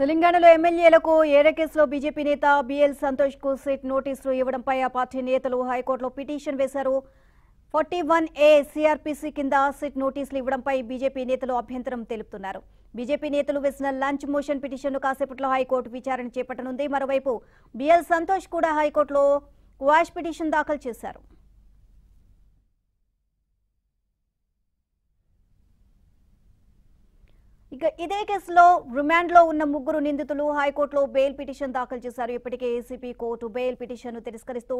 తెలంగాణలో ఎమ్మెల్యేలకు ఏరే కేసులో బీజేపీ నేత బిఎల్ సంతోష్ కు సిట్ నోటీసులు ఇవ్వడంపై ఆ పార్టీ నేతలు హైకోర్టులో పిటిషన్ వేశారు ఫార్టీ వన్ ఏ సిఆర్పిసి కింద సిట్ నోటీసులు ఇవ్వడంపై బీజేపీ నేతలు అభ్యంతరం తెలుపుతున్నారు బీజేపీ నేతలు వేసిన లంచ్ మోషన్ పిటిషన్ను కాసేపట్లో హైకోర్టు విచారణ చేపట్టనుంది మరోవైపు బిఎల్ సంతోష్ కూడా హైకోర్టులో క్వాష్ పిటిషన్ దాఖలు చేశారు ఇక ఇదే కేసులో రిమాండ్లో ఉన్న ముగ్గురు నిందితులు హైకోర్టులో బెయిల్ పిటిషన్ దాఖలు చేశారు ఇప్పటికే ఏసీపీ కోర్టు బెయిల్ ను తిరస్కరిస్తూ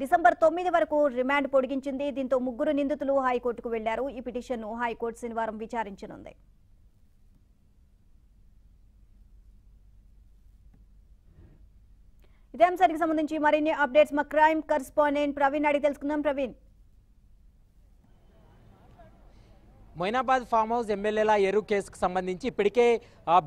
డిసెంబర్ తొమ్మిది వరకు రిమాండ్ పొడిగించింది దీంతో ముగ్గురు నిందితులు హైకోర్టుకు వెళ్లారు ఈ పిటిషన్ హైకోర్టు శనివారం విచారించనుంది ఇదే అంశానికి సంబంధించి మరిన్ని అప్డేట్స్ మా క్రైమ్ కరెస్పాండెంట్ ప్రవీణ్ అడిగి తెలుసుకుందాం ప్రవీణ్ మొయినాబాద్ ఫామ్ హౌస్ ఎమ్మెల్యేల ఎరువు కేసుకు సంబంధించి ఇప్పటికే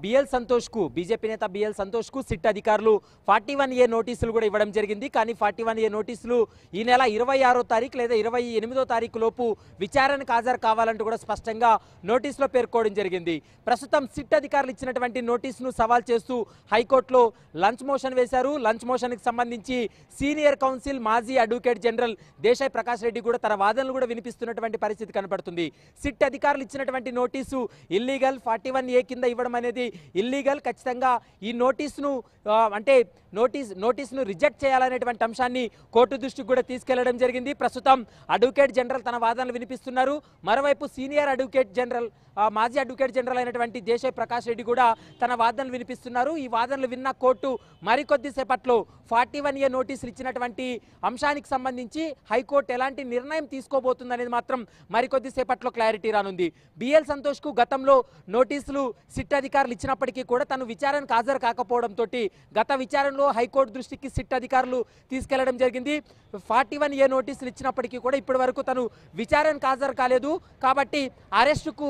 బిఎల్ సంతోష్కు బీజేపీ నేత బిఎల్ సంతోష్కు సిట్ అధికారులు ఫార్టీ వన్ ఏ నోటీసులు కూడా ఇవ్వడం జరిగింది కానీ ఫార్టీ వన్ ఏ నోటీసులు ఈ నెల ఇరవై ఆరో తారీఖు లేదా ఇరవై ఎనిమిదో తారీఖు లోపు విచారణకు హాజరు కావాలంటూ కూడా స్పష్టంగా నోటీసులో పేర్కోవడం జరిగింది ప్రస్తుతం సిట్ అధికారులు ఇచ్చినటువంటి నోటీసును సవాల్ చేస్తూ హైకోర్టులో లంచ్ మోషన్ వేశారు లంచ్ మోషన్కి సంబంధించి సీనియర్ కౌన్సిల్ మాజీ అడ్వకేట్ జనరల్ దేశాయ్ ప్రకాష్ రెడ్డి కూడా తన వాదనలు కూడా వినిపిస్తున్నటువంటి పరిస్థితి కనపడుతుంది సిట్ అధికారులు అధికారులు ఇచ్చినటువంటి notice illegal forty one A కింద ఇవ్వడం అనేది ఇల్లీగల్ ఖచ్చితంగా ఈ నోటీసును అంటే నోటీస్ నోటీసును రిజెక్ట్ చేయాలనేటువంటి అంశాన్ని కోర్టు దృష్టికి కూడా తీసుకెళ్లడం జరిగింది ప్రస్తుతం అడ్వకేట్ జనరల్ తన వాదనలు వినిపిస్తున్నారు మరోవైపు సీనియర్ అడ్వకేట్ జనరల్ మాజీ అడ్వకేట్ జనరల్ అయినటువంటి దేశాయ్ ప్రకాష్ రెడ్డి కూడా తన వాదనలు వినిపిస్తున్నారు ఈ వాదనలు విన్న కోర్టు మరికొద్దిసేపట్లో ఫార్టీ వన్ ఏ నోటీసులు ఇచ్చినటువంటి అంశానికి సంబంధించి హైకోర్టు ఎలాంటి నిర్ణయం తీసుకోబోతుందనేది మాత్రం మరికొద్దిసేపట్లో క్లారిటీ రానుంది బిఎల్ సంతోష్కు గతంలో నోటీసులు సిట్ అధికారులు ఇచ్చినప్పటికీ కూడా తను విచారణకు హాజరు కాకపోవడంతో గత విచారణలో హైకోర్టు దృష్టికి సిట్ అధికారులు తీసుకెళ్లడం జరిగింది ఫార్టీ వన్ ఏ నోటీసులు ఇచ్చినప్పటికీ కూడా ఇప్పటి వరకు తను విచారణకు హాజరు కాలేదు కాబట్టి అరెస్టుకు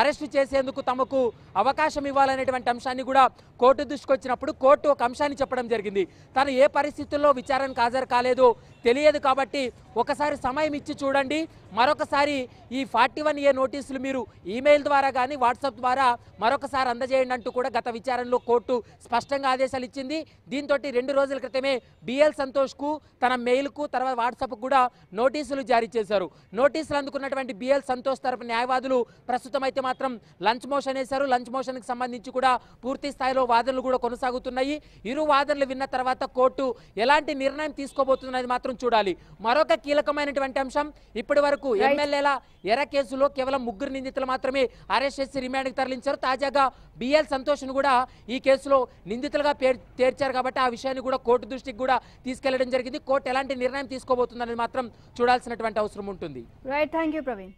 అరెస్టు చేసేందుకు తమకు అవకాశం ఇవ్వాలనేటువంటి అంశాన్ని కూడా కోర్టు దృష్టికొచ్చినప్పుడు కోర్టు ఒక అంశాన్ని చెప్పడం జరిగింది తను ఏ పరిస్థితుల్లో విచారణకు హాజరు కాలేదో తెలియదు కాబట్టి ఒకసారి సమయం ఇచ్చి చూడండి మరొకసారి ఈ ఫార్టీ వన్ ఏ నోటీసులు మీరు ఈమెయిల్ ద్వారా కానీ వాట్సాప్ ద్వారా మరొకసారి అందజేయండి అంటూ కూడా గత విచారణలో కోర్టు స్పష్టంగా ఆదేశాలు ఇచ్చింది దీంతో రెండు రోజుల క్రితమే బిఎల్ సంతోష్కు తన మెయిల్కు తర్వాత వాట్సాప్కు కూడా నోటీసులు జారీ చేశారు నోటీసులు అందుకున్నటువంటి బిఎల్ సంతోష్ తరపు న్యాయవాదులు ప్రస్తుతం అయితే మాత్రం లంచ్ మోషన్ వేశారు లంచ్ మోషన్కి సంబంధించి కూడా పూర్తి స్థాయిలో వాదనలు కూడా కొనసాగుతున్నాయి ఇరు వాదనలు విన్న తర్వాత కోర్టు ఎలాంటి నిర్ణయం తీసుకోబోతుంది మాత్రం చూడాలి మరొక కీలకమైనటువంటి అంశం ఇప్పటి వరకు ఎమ్మెల్యేల ఎర్ర కేసులో కేవలం ముగ్గురు నిందితులు మాత్రమే అరెస్ట్ చేసి రిమాండ్కి తరలించారు తాజాగా బిఎల్ సంతోష్ను కూడా ఈ కేసులో నిందితులుగా తేర్చారు కాబట్టి ఆ విషయాన్ని కూడా కోర్టు దృష్టికి కూడా తీసుకెళ్లడం జరిగింది కోర్టు ఎలాంటి నిర్ణయం తీసుకోబోతుందని మాత్రం చూడాల్సినటువంటి అవసరం ఉంటుంది రైట్ థ్యాంక్ ప్రవీణ్